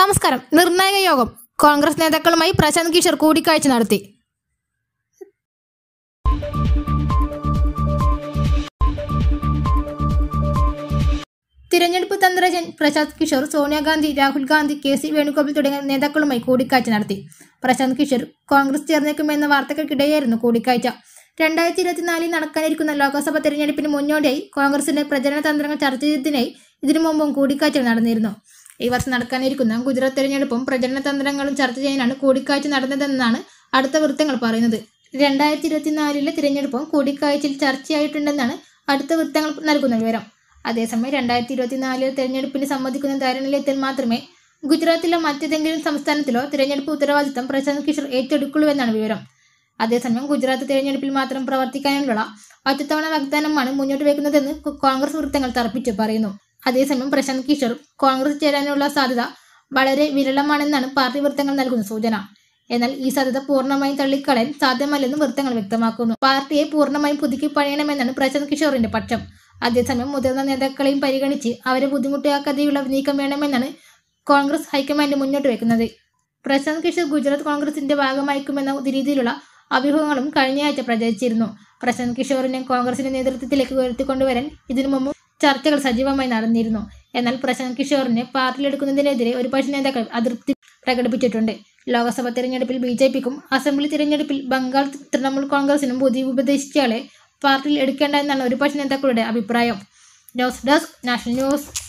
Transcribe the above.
നമസ്കാരം നിർണായക യോഗം കോൺഗ്രസ് നേതാക്കളുമായി പ്രശാന്ത് കിഷോർ കൂടിക്കാഴ്ച നടത്തി തിരഞ്ഞെടുപ്പ് തന്ത്രജ്ഞൻ പ്രശാന്ത് കിഷോർ സോണിയാഗാന്ധി രാഹുൽ ഗാന്ധി കെ സി വേണുഗോപാൽ തുടങ്ങിയ നേതാക്കളുമായി കൂടിക്കാഴ്ച നടത്തി പ്രശാന്ത് കിഷോർ കോൺഗ്രസ് ചേർന്നേക്കുമെന്ന വാർത്തകൾക്കിടെയായിരുന്നു കൂടിക്കാഴ്ച രണ്ടായിരത്തി ഇരുപത്തിനാലിൽ നടക്കാനിരിക്കുന്ന ലോക്സഭാ തെരഞ്ഞെടുപ്പിന് മുന്നോടിയായി കോൺഗ്രസിന്റെ പ്രചരണ തന്ത്രങ്ങൾ ചർച്ച ചെയ്തതിനായി ഇതിനു മുമ്പും കൂടിക്കാഴ്ച നടന്നിരുന്നു ഈ വർഷം നടക്കാനിരിക്കുന്ന ഗുജറാത്ത് തെരഞ്ഞെടുപ്പും പ്രചരണ തന്ത്രങ്ങളും ചർച്ച ചെയ്യാനാണ് കൂടിക്കാഴ്ച നടന്നതെന്നാണ് അടുത്ത വൃത്തങ്ങൾ പറയുന്നത് രണ്ടായിരത്തി ഇരുപത്തിനാലിലെ തിരഞ്ഞെടുപ്പും കൂടിക്കാഴ്ചയിൽ ചർച്ചയായിട്ടുണ്ടെന്നാണ് അടുത്ത വൃത്തങ്ങൾ നൽകുന്ന വിവരം അതേസമയം രണ്ടായിരത്തി ഇരുപത്തിനാലിലെ തെരഞ്ഞെടുപ്പിന് സംബന്ധിക്കുന്ന ധാരണയിലെത്തിൽ മാത്രമേ ഗുജറാത്തിലോ മറ്റേതെങ്കിലും സംസ്ഥാനത്തിലോ തിരഞ്ഞെടുപ്പ് ഉത്തരവാദിത്തം പ്രശാന്ത് കിഷോർ എന്നാണ് വിവരം അതേസമയം ഗുജറാത്ത് തിരഞ്ഞെടുപ്പിൽ മാത്രം പ്രവർത്തിക്കാനുള്ള ഒറ്റത്തവണ വാഗ്ദാനമാണ് മുന്നോട്ട് വയ്ക്കുന്നതെന്ന് കോൺഗ്രസ് വൃത്തങ്ങൾ തർപ്പിച്ചു പറയുന്നു അതേസമയം പ്രശാന്ത് കിഷോർ കോൺഗ്രസ് ചേരാനുള്ള സാധ്യത വളരെ വിരളമാണെന്നാണ് പാർട്ടി വൃത്തങ്ങൾ നൽകുന്ന സൂചന എന്നാൽ ഈ സാധ്യത പൂർണ്ണമായും തള്ളിക്കളയാൻ സാധ്യമല്ലെന്ന് വൃത്തങ്ങൾ വ്യക്തമാക്കുന്നു പാർട്ടിയെ പൂർണ്ണമായും പുതുക്കി പണിയണമെന്നാണ് പ്രശാന്ത് കിഷോറിന്റെ പക്ഷം അതേസമയം മുതിർന്ന നേതാക്കളെയും പരിഗണിച്ച് അവരെ ബുദ്ധിമുട്ടാക്കാതെയുള്ള നീക്കം വേണമെന്നാണ് കോൺഗ്രസ് ഹൈക്കമാൻഡ് മുന്നോട്ട് വെക്കുന്നത് പ്രശാന്ത് കിഷോർ ഗുജറാത്ത് കോൺഗ്രസിന്റെ ഭാഗമായിരിക്കുമെന്ന രീതിയിലുള്ള അഭ്യൂഹങ്ങളും കഴിഞ്ഞയാഴ്ച പ്രചരിച്ചിരുന്നു പ്രശാന്ത് കിഷോറിനെ കോൺഗ്രസിന്റെ നേതൃത്വത്തിലേക്ക് ഉയർത്തിക്കൊണ്ടുവരാൻ ഇതിനു മുമ്പ് ചർച്ചകൾ സജീവമായി നടന്നിരുന്നു എന്നാൽ പ്രശാന്ത് കിഷോറിനെ പാർട്ടിയിലെടുക്കുന്നതിനെതിരെ ഒരു പക്ഷേ നേതാക്കൾ അതൃപ്തി പ്രകടിപ്പിച്ചിട്ടുണ്ട് ലോക്സഭ തിരഞ്ഞെടുപ്പിൽ ബി ജെ പിക്കും അസംബ്ലി തിരഞ്ഞെടുപ്പിൽ ബംഗാൾ തൃണമൂൽ കോൺഗ്രസിനും പുതിയ ഉപദേശിച്ചയാളെ പാർട്ടിയിൽ എടുക്കേണ്ട എന്നാണ് ഒരുപക്ഷ നേതാക്കളുടെ അഭിപ്രായം ന്യൂസ് ഡെസ്ക് നാഷണൽ ന്യൂസ്